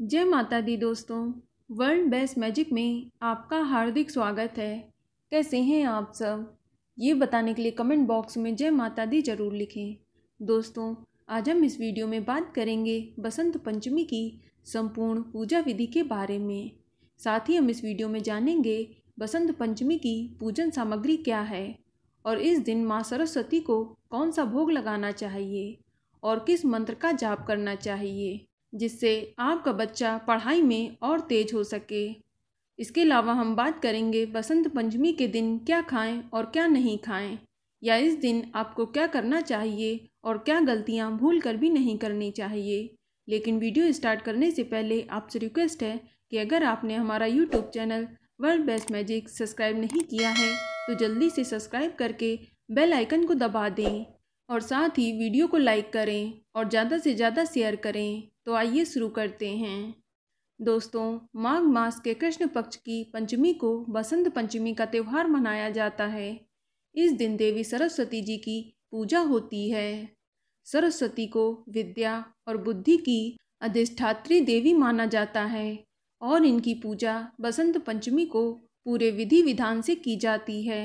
जय माता दी दोस्तों वर्ल्ड बेस्ट मैजिक में आपका हार्दिक स्वागत है कैसे हैं आप सब ये बताने के लिए कमेंट बॉक्स में जय माता दी ज़रूर लिखें दोस्तों आज हम इस वीडियो में बात करेंगे बसंत पंचमी की संपूर्ण पूजा विधि के बारे में साथ ही हम इस वीडियो में जानेंगे बसंत पंचमी की पूजन सामग्री क्या है और इस दिन माँ सरस्वती को कौन सा भोग लगाना चाहिए और किस मंत्र का जाप करना चाहिए जिससे आपका बच्चा पढ़ाई में और तेज हो सके इसके अलावा हम बात करेंगे बसंत पंचमी के दिन क्या खाएं और क्या नहीं खाएं या इस दिन आपको क्या करना चाहिए और क्या गलतियां भूल कर भी नहीं करनी चाहिए लेकिन वीडियो स्टार्ट करने से पहले आपसे रिक्वेस्ट है कि अगर आपने हमारा YouTube channel world best magic subscribe नहीं किया है तो जल्दी से सब्सक्राइब करके बेल आइकन को दबा दें और साथ ही वीडियो को लाइक करें और ज़्यादा से ज़्यादा शेयर करें तो आइए शुरू करते हैं दोस्तों माघ मास के कृष्ण पक्ष की पंचमी को बसंत पंचमी का त्यौहार मनाया जाता है इस दिन देवी सरस्वती जी की पूजा होती है सरस्वती को विद्या और बुद्धि की अधिष्ठात्री देवी माना जाता है और इनकी पूजा बसंत पंचमी को पूरे विधि विधान से की जाती है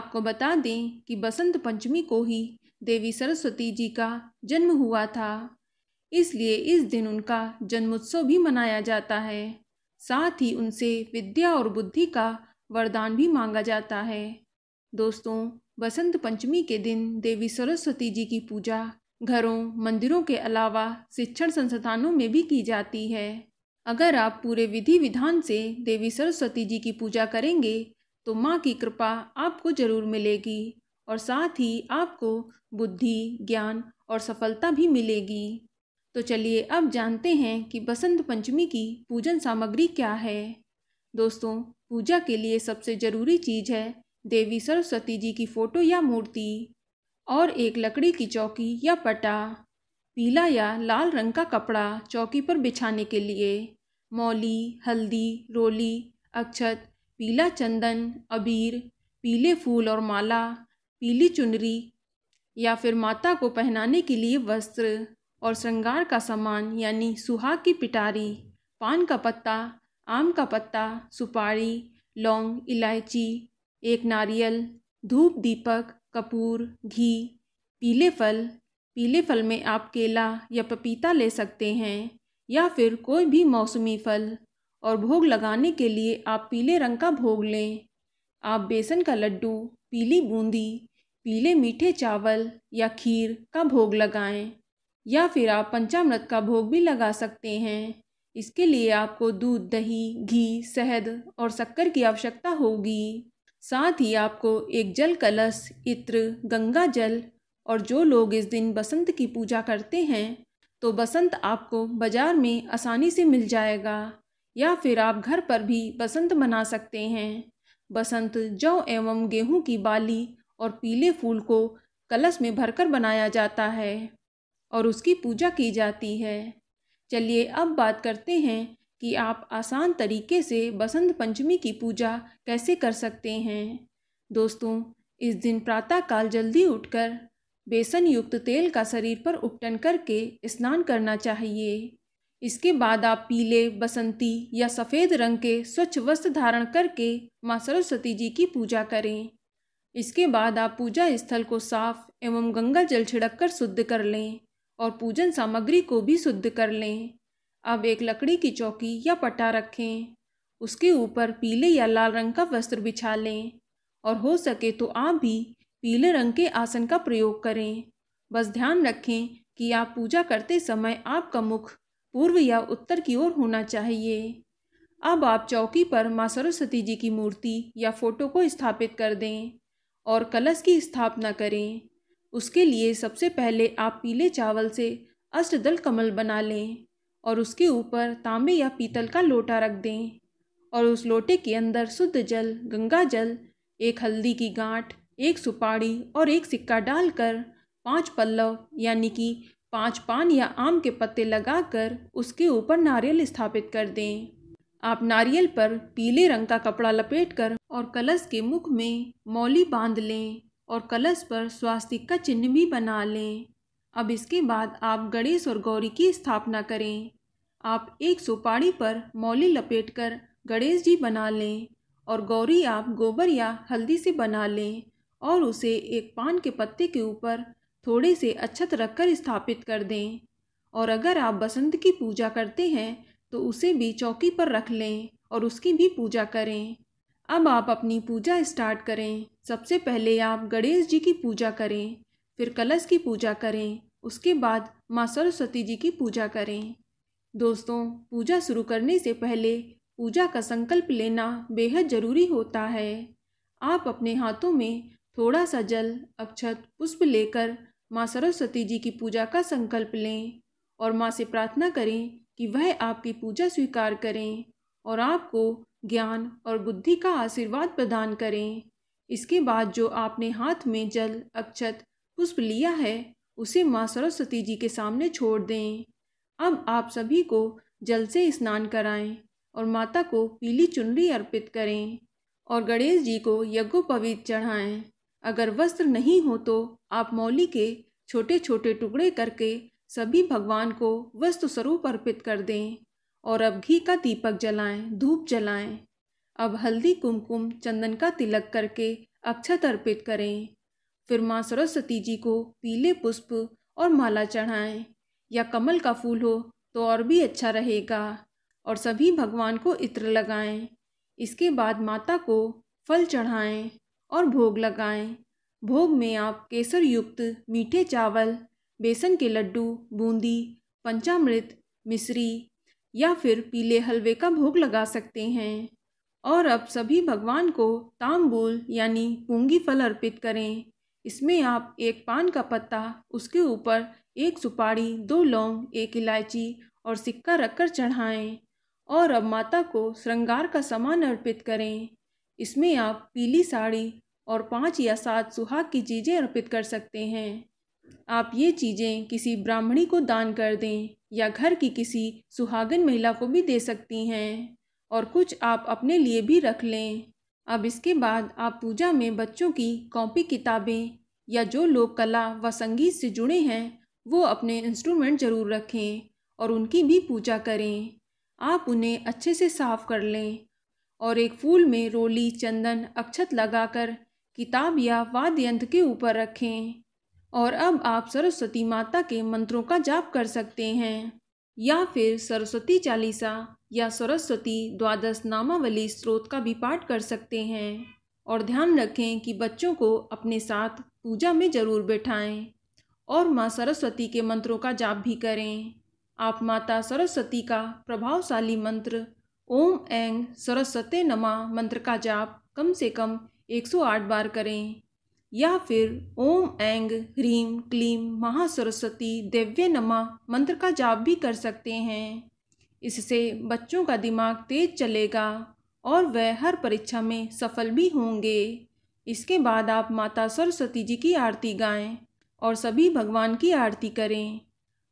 आपको बता दें कि बसंत पंचमी को ही देवी सरस्वती जी का जन्म हुआ था इसलिए इस दिन उनका जन्मोत्सव भी मनाया जाता है साथ ही उनसे विद्या और बुद्धि का वरदान भी मांगा जाता है दोस्तों बसंत पंचमी के दिन देवी सरस्वती जी की पूजा घरों मंदिरों के अलावा शिक्षण संस्थानों में भी की जाती है अगर आप पूरे विधि विधान से देवी सरस्वती जी की पूजा करेंगे तो माँ की कृपा आपको जरूर मिलेगी और साथ ही आपको बुद्धि ज्ञान और सफलता भी मिलेगी तो चलिए अब जानते हैं कि बसंत पंचमी की पूजन सामग्री क्या है दोस्तों पूजा के लिए सबसे ज़रूरी चीज़ है देवी सरस्वती जी की फ़ोटो या मूर्ति और एक लकड़ी की चौकी या पटा पीला या लाल रंग का कपड़ा चौकी पर बिछाने के लिए मौली हल्दी रोली अक्षत पीला चंदन अबीर पीले फूल और माला पीली चुनरी या फिर माता को पहनाने के लिए वस्त्र और श्रृंगार का सामान यानी सुहाग की पिटारी पान का पत्ता आम का पत्ता सुपारी लौंग इलायची एक नारियल धूप दीपक कपूर घी पीले फल पीले फल में आप केला या पपीता ले सकते हैं या फिर कोई भी मौसमी फल और भोग लगाने के लिए आप पीले रंग का भोग लें आप बेसन का लड्डू पीली बूंदी पीले मीठे चावल या खीर का भोग लगाएं या फिर आप पंचामृत का भोग भी लगा सकते हैं इसके लिए आपको दूध दही घी शहद और शक्कर की आवश्यकता होगी साथ ही आपको एक जल कलश इत्र गंगा जल और जो लोग इस दिन बसंत की पूजा करते हैं तो बसंत आपको बाज़ार में आसानी से मिल जाएगा या फिर आप घर पर भी बसंत बना सकते हैं बसंत जौ एवं गेहूं की बाली और पीले फूल को कलश में भरकर बनाया जाता है और उसकी पूजा की जाती है चलिए अब बात करते हैं कि आप आसान तरीके से बसंत पंचमी की पूजा कैसे कर सकते हैं दोस्तों इस दिन प्रातःकाल जल्दी उठकर बेसन युक्त तेल का शरीर पर उपटन करके स्नान करना चाहिए इसके बाद आप पीले बसंती या सफ़ेद रंग के स्वच्छ वस्त्र धारण करके माँ सरस्वती जी की पूजा करें इसके बाद आप पूजा स्थल को साफ एवं गंगा जल छिड़क कर शुद्ध कर लें और पूजन सामग्री को भी शुद्ध कर लें अब एक लकड़ी की चौकी या पट्टा रखें उसके ऊपर पीले या लाल रंग का वस्त्र बिछा लें और हो सके तो आप भी पीले रंग के आसन का प्रयोग करें बस ध्यान रखें कि आप पूजा करते समय आपका मुख पूर्व या उत्तर की ओर होना चाहिए अब आप चौकी पर माँ सरस्वती जी की मूर्ति या फोटो को स्थापित कर दें और कलश की स्थापना करें उसके लिए सबसे पहले आप पीले चावल से अष्टदल कमल बना लें और उसके ऊपर तांबे या पीतल का लोटा रख दें और उस लोटे के अंदर शुद्ध जल गंगा जल एक हल्दी की गांठ एक सुपाड़ी और एक सिक्का डालकर पांच पल्लव यानी कि पांच पान या आम के पत्ते लगाकर उसके ऊपर नारियल स्थापित कर दें आप नारियल पर पीले रंग का कपड़ा लपेटकर और कलश के मुख में मौली बांध लें और कलश पर स्वास्तिक का चिन्ह भी बना लें अब इसके बाद आप गणेश और गौरी की स्थापना करें आप एक सुपाड़ी पर मौली लपेटकर गणेश जी बना लें और गौरी आप गोबर या हल्दी से बना लें और उसे एक पान के पत्ते के ऊपर थोड़े से अच्छत रखकर स्थापित कर दें और अगर आप बसंत की पूजा करते हैं तो उसे भी चौकी पर रख लें और उसकी भी पूजा करें अब आप अपनी पूजा स्टार्ट करें सबसे पहले आप गणेश जी की पूजा करें फिर कलश की पूजा करें उसके बाद माँ सरस्वती जी की पूजा करें दोस्तों पूजा शुरू करने से पहले पूजा का संकल्प लेना बेहद ज़रूरी होता है आप अपने हाथों में थोड़ा सा जल अक्षत पुष्प लेकर माँ सरस्वती जी की पूजा का संकल्प लें और माँ से प्रार्थना करें कि वह आपकी पूजा स्वीकार करें और आपको ज्ञान और बुद्धि का आशीर्वाद प्रदान करें इसके बाद जो आपने हाथ में जल अक्षत पुष्प लिया है उसे माँ सरस्वती जी के सामने छोड़ दें अब आप सभी को जल से स्नान कराएं और माता को पीली चुनरी अर्पित करें और गणेश जी को यज्ञोपवीत चढ़ाएं अगर वस्त्र नहीं हो तो आप मौली के छोटे छोटे टुकड़े करके सभी भगवान को वस्तु स्वरूप अर्पित कर दें और अब घी का दीपक जलाएं धूप जलाएं अब हल्दी कुमकुम चंदन का तिलक करके अक्षत अर्पित करें फिर माँ सरस्वती जी को पीले पुष्प और माला चढ़ाएं या कमल का फूल हो तो और भी अच्छा रहेगा और सभी भगवान को इत्र लगाएं इसके बाद माता को फल चढ़ाएं और भोग लगाएं भोग में आप केसर युक्त मीठे चावल बेसन के लड्डू बूंदी पंचामृत मिश्री या फिर पीले हलवे का भोग लगा सकते हैं और अब सभी भगवान को तांबूल यानी पूंगी फल अर्पित करें इसमें आप एक पान का पत्ता उसके ऊपर एक सुपारी दो लौंग एक इलायची और सिक्का रखकर चढ़ाएं और अब माता को श्रृंगार का सामान अर्पित करें इसमें आप पीली साड़ी और पांच या सात सुहाग की चीज़ें अर्पित कर सकते हैं आप ये चीज़ें किसी ब्राह्मणी को दान कर दें या घर की किसी सुहागन महिला को भी दे सकती हैं और कुछ आप अपने लिए भी रख लें अब इसके बाद आप पूजा में बच्चों की कॉपी किताबें या जो लोग कला व संगीत से जुड़े हैं वो अपने इंस्ट्रूमेंट ज़रूर रखें और उनकी भी पूजा करें आप उन्हें अच्छे से साफ़ कर लें और एक फूल में रोली चंदन अक्षत लगाकर किताब या वाद्य यंत्र के ऊपर रखें और अब आप सरस्वती माता के मंत्रों का जाप कर सकते हैं या फिर सरस्वती चालीसा या सरस्वती द्वादश नामावली स्रोत का भी पाठ कर सकते हैं और ध्यान रखें कि बच्चों को अपने साथ पूजा में ज़रूर बैठाएं और माँ सरस्वती के मंत्रों का जाप भी करें आप माता सरस्वती का प्रभावशाली मंत्र ओम ऐंग सरस्वती नमा मंत्र का जाप कम से कम 108 बार करें या फिर ओम ऐंग ह्रीम क्लीम महासरस्वती दिव्य नमा मंत्र का जाप भी कर सकते हैं इससे बच्चों का दिमाग तेज चलेगा और वह हर परीक्षा में सफल भी होंगे इसके बाद आप माता सरस्वती जी की आरती गाएं और सभी भगवान की आरती करें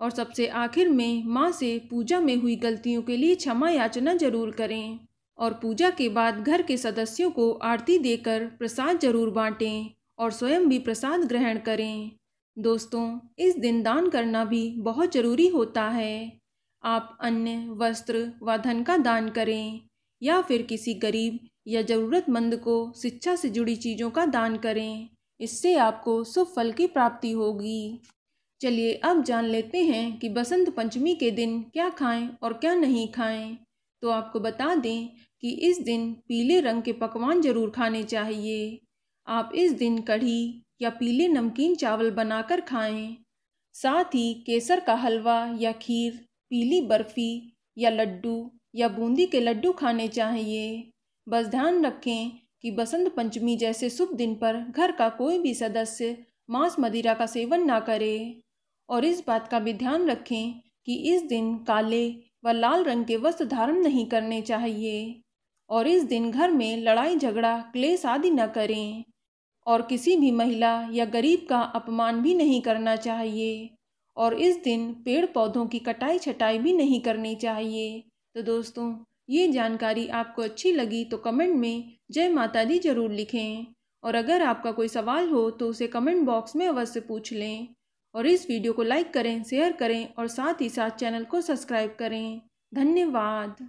और सबसे आखिर में माँ से पूजा में हुई गलतियों के लिए क्षमा याचना जरूर करें और पूजा के बाद घर के सदस्यों को आरती देकर प्रसाद जरूर बांटें और स्वयं भी प्रसाद ग्रहण करें दोस्तों इस दिन दान करना भी बहुत ज़रूरी होता है आप अन्य वस्त्र व धन का दान करें या फिर किसी गरीब या ज़रूरतमंद को शिक्षा से जुड़ी चीज़ों का दान करें इससे आपको शुभ फल की प्राप्ति होगी चलिए अब जान लेते हैं कि बसंत पंचमी के दिन क्या खाएं और क्या नहीं खाएं तो आपको बता दें कि इस दिन पीले रंग के पकवान ज़रूर खाने चाहिए आप इस दिन कढ़ी या पीले नमकीन चावल बनाकर खाएं। साथ ही केसर का हलवा या खीर पीली बर्फ़ी या लड्डू या बूंदी के लड्डू खाने चाहिए बस ध्यान रखें कि बसंत पंचमी जैसे शुभ दिन पर घर का कोई भी सदस्य मांस मदिरा का सेवन ना करे और इस बात का भी ध्यान रखें कि इस दिन काले व लाल रंग के वस्त्र धारण नहीं करने चाहिए और इस दिन घर में लड़ाई झगड़ा क्लेश आदि न करें और किसी भी महिला या गरीब का अपमान भी नहीं करना चाहिए और इस दिन पेड़ पौधों की कटाई छटाई भी नहीं करनी चाहिए तो दोस्तों ये जानकारी आपको अच्छी लगी तो कमेंट में जय माता दी ज़रूर लिखें और अगर आपका कोई सवाल हो तो उसे कमेंट बॉक्स में अवश्य पूछ लें और इस वीडियो को लाइक करें शेयर करें और साथ ही साथ चैनल को सब्सक्राइब करें धन्यवाद